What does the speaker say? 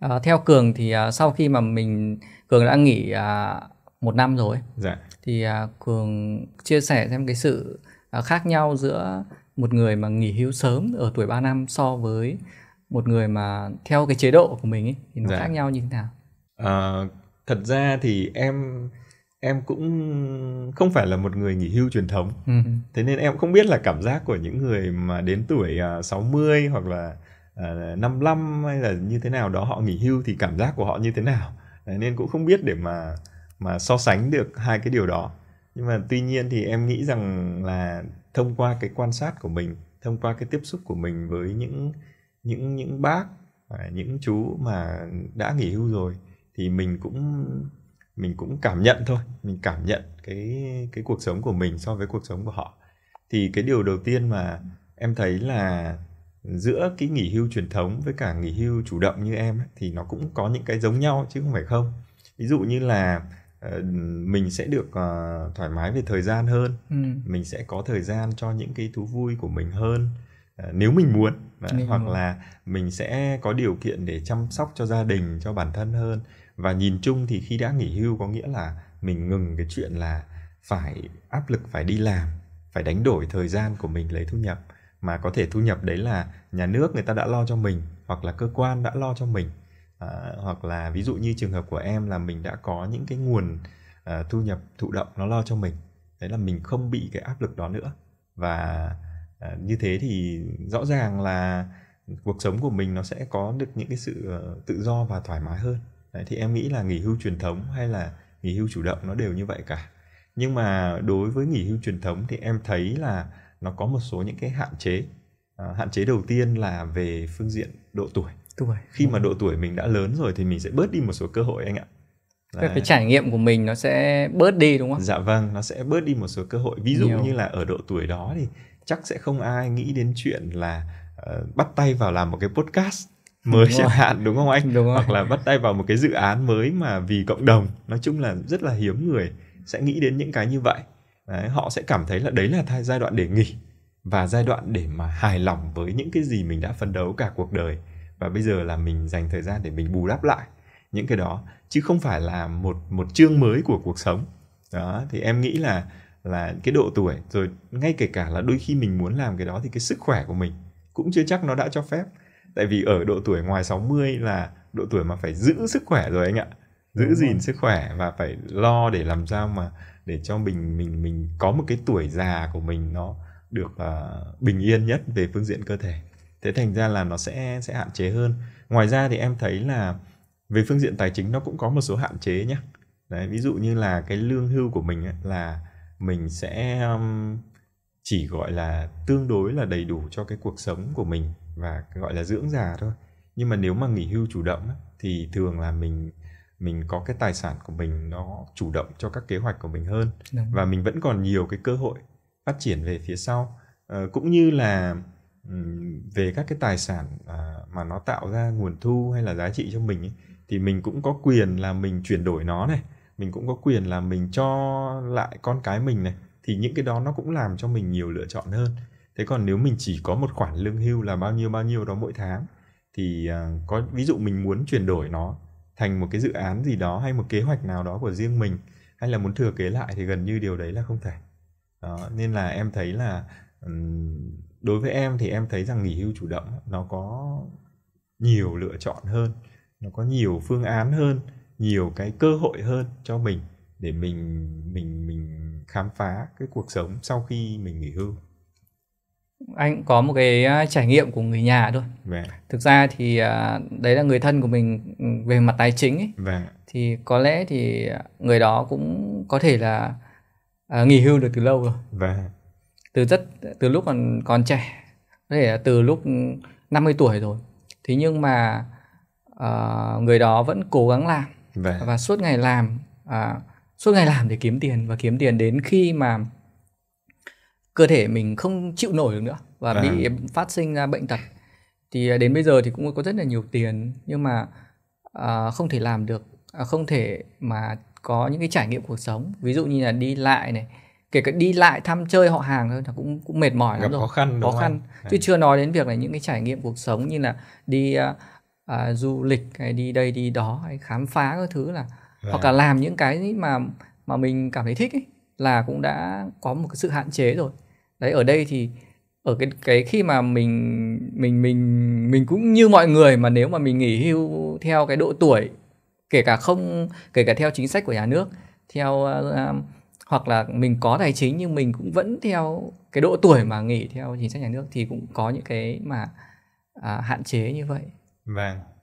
À, theo Cường thì à, sau khi mà mình Cường đã nghỉ à, một năm rồi dạ. thì à, Cường chia sẻ xem cái sự à, khác nhau giữa một người mà nghỉ hưu sớm ở tuổi 3 năm so với một người mà theo cái chế độ của mình ấy, thì nó dạ. khác nhau như thế nào? À, thật ra thì em em cũng không phải là một người nghỉ hưu truyền thống. Ừ. Thế nên em không biết là cảm giác của những người mà đến tuổi 60 à, hoặc là uh, ờ, 55 hay là như thế nào đó họ nghỉ hưu thì cảm giác của họ như thế nào Đấy, nên cũng không biết để mà mà so sánh được hai cái điều đó nhưng mà tuy nhiên thì em nghĩ rằng là thông qua cái quan sát của mình thông qua cái tiếp xúc của mình với những những những bác à, những chú mà đã nghỉ hưu rồi thì mình cũng mình cũng cảm nhận thôi mình cảm nhận cái cái cuộc sống của mình so với cuộc sống của họ thì cái điều đầu tiên mà em thấy là giữa cái nghỉ hưu truyền thống với cả nghỉ hưu chủ động như em thì nó cũng có những cái giống nhau chứ không phải không ví dụ như là ờ, mình sẽ được ờ, thoải mái về thời gian hơn ừ. mình sẽ có thời gian cho những cái thú vui của mình hơn ờ, nếu mình muốn nếu hoặc muốn. là mình sẽ có điều kiện để chăm sóc cho gia đình cho bản thân hơn và nhìn chung thì khi đã nghỉ hưu có nghĩa là mình ngừng cái chuyện là phải áp lực phải đi làm phải đánh đổi thời gian của mình lấy thu nhập mà có thể thu nhập đấy là nhà nước người ta đã lo cho mình hoặc là cơ quan đã lo cho mình à, hoặc là ví dụ như trường hợp của em là mình đã có những cái nguồn à, thu nhập thụ động nó lo cho mình đấy là mình không bị cái áp lực đó nữa và à, như thế thì rõ ràng là cuộc sống của mình nó sẽ có được những cái sự tự do và thoải mái hơn đấy thì em nghĩ là nghỉ hưu truyền thống hay là nghỉ hưu chủ động nó đều như vậy cả nhưng mà đối với nghỉ hưu truyền thống thì em thấy là nó có một số những cái hạn chế à, hạn chế đầu tiên là về phương diện độ tuổi tuổi khi mà độ tuổi mình đã lớn rồi thì mình sẽ bớt đi một số cơ hội anh ạ Đấy. cái trải nghiệm của mình nó sẽ bớt đi đúng không dạ vâng nó sẽ bớt đi một số cơ hội ví dụ Nhiều. như là ở độ tuổi đó thì chắc sẽ không ai nghĩ đến chuyện là uh, bắt tay vào làm một cái podcast mới đúng chẳng rồi. hạn đúng không anh đúng hoặc rồi. là bắt tay vào một cái dự án mới mà vì cộng đồng nói chung là rất là hiếm người sẽ nghĩ đến những cái như vậy đấy, họ sẽ cảm thấy là đấy là giai đoạn để nghỉ và giai đoạn để mà hài lòng với những cái gì mình đã phấn đấu cả cuộc đời và bây giờ là mình dành thời gian để mình bù đắp lại những cái đó chứ không phải là một một chương mới của cuộc sống đó thì em nghĩ là là cái độ tuổi rồi ngay kể cả là đôi khi mình muốn làm cái đó thì cái sức khỏe của mình cũng chưa chắc nó đã cho phép tại vì ở độ tuổi ngoài 60 là độ tuổi mà phải giữ sức khỏe rồi anh ạ giữ gìn sức khỏe và phải lo để làm sao mà để cho mình mình mình có một cái tuổi già của mình nó được uh, bình yên nhất về phương diện cơ thể thế thành ra là nó sẽ sẽ hạn chế hơn ngoài ra thì em thấy là về phương diện tài chính nó cũng có một số hạn chế nhé Đấy, ví dụ như là cái lương hưu của mình ấy, là mình sẽ um, chỉ gọi là tương đối là đầy đủ cho cái cuộc sống của mình và gọi là dưỡng già thôi nhưng mà nếu mà nghỉ hưu chủ động ấy, thì thường là mình mình có cái tài sản của mình nó chủ động cho các kế hoạch của mình hơn Đúng. và mình vẫn còn nhiều cái cơ hội phát triển về phía sau à, cũng như là về các cái tài sản à, mà nó tạo ra nguồn thu hay là giá trị cho mình ấy, thì mình cũng có quyền là mình chuyển đổi nó này mình cũng có quyền là mình cho lại con cái mình này thì những cái đó nó cũng làm cho mình nhiều lựa chọn hơn thế còn nếu mình chỉ có một khoản lương hưu là bao nhiêu bao nhiêu đó mỗi tháng thì à, có ví dụ mình muốn chuyển đổi nó thành một cái dự án gì đó hay một kế hoạch nào đó của riêng mình hay là muốn thừa kế lại thì gần như điều đấy là không thể đó, nên là em thấy là đối với em thì em thấy rằng nghỉ hưu chủ động nó có nhiều lựa chọn hơn nó có nhiều phương án hơn nhiều cái cơ hội hơn cho mình để mình mình mình khám phá cái cuộc sống sau khi mình nghỉ hưu anh có một cái à, trải nghiệm của người nhà thôi vâng. thực ra thì à, đấy là người thân của mình ừ, về mặt tài chính ấy vâng. thì có lẽ thì người đó cũng có thể là à, nghỉ hưu được từ lâu rồi vâng. từ rất từ lúc còn còn trẻ có thể là từ lúc 50 tuổi rồi thế nhưng mà uh, người đó vẫn cố gắng làm vâng. và suốt ngày làm uh, suốt ngày làm để kiếm tiền và kiếm tiền đến khi mà cơ thể mình không chịu nổi được nữa và à. bị phát sinh ra bệnh tật thì à, đến bây giờ thì cũng có rất là nhiều tiền nhưng mà à, không thể làm được à, không thể mà có những cái trải nghiệm cuộc sống ví dụ như là đi lại này kể cả đi lại thăm chơi họ hàng thôi là cũng cũng mệt mỏi Gặp lắm rồi khó khăn khó khăn chứ à. chưa nói đến việc là những cái trải nghiệm cuộc sống như là đi à, à, du lịch hay đi đây đi đó hay khám phá các thứ là à. hoặc là làm những cái mà mà mình cảm thấy thích ấy, là cũng đã có một cái sự hạn chế rồi đấy ở đây thì ở cái cái khi mà mình mình mình mình cũng như mọi người mà nếu mà mình nghỉ hưu theo cái độ tuổi kể cả không kể cả theo chính sách của nhà nước theo uh, hoặc là mình có tài chính nhưng mình cũng vẫn theo cái độ tuổi mà nghỉ theo chính sách nhà nước thì cũng có những cái mà uh, hạn chế như vậy vâng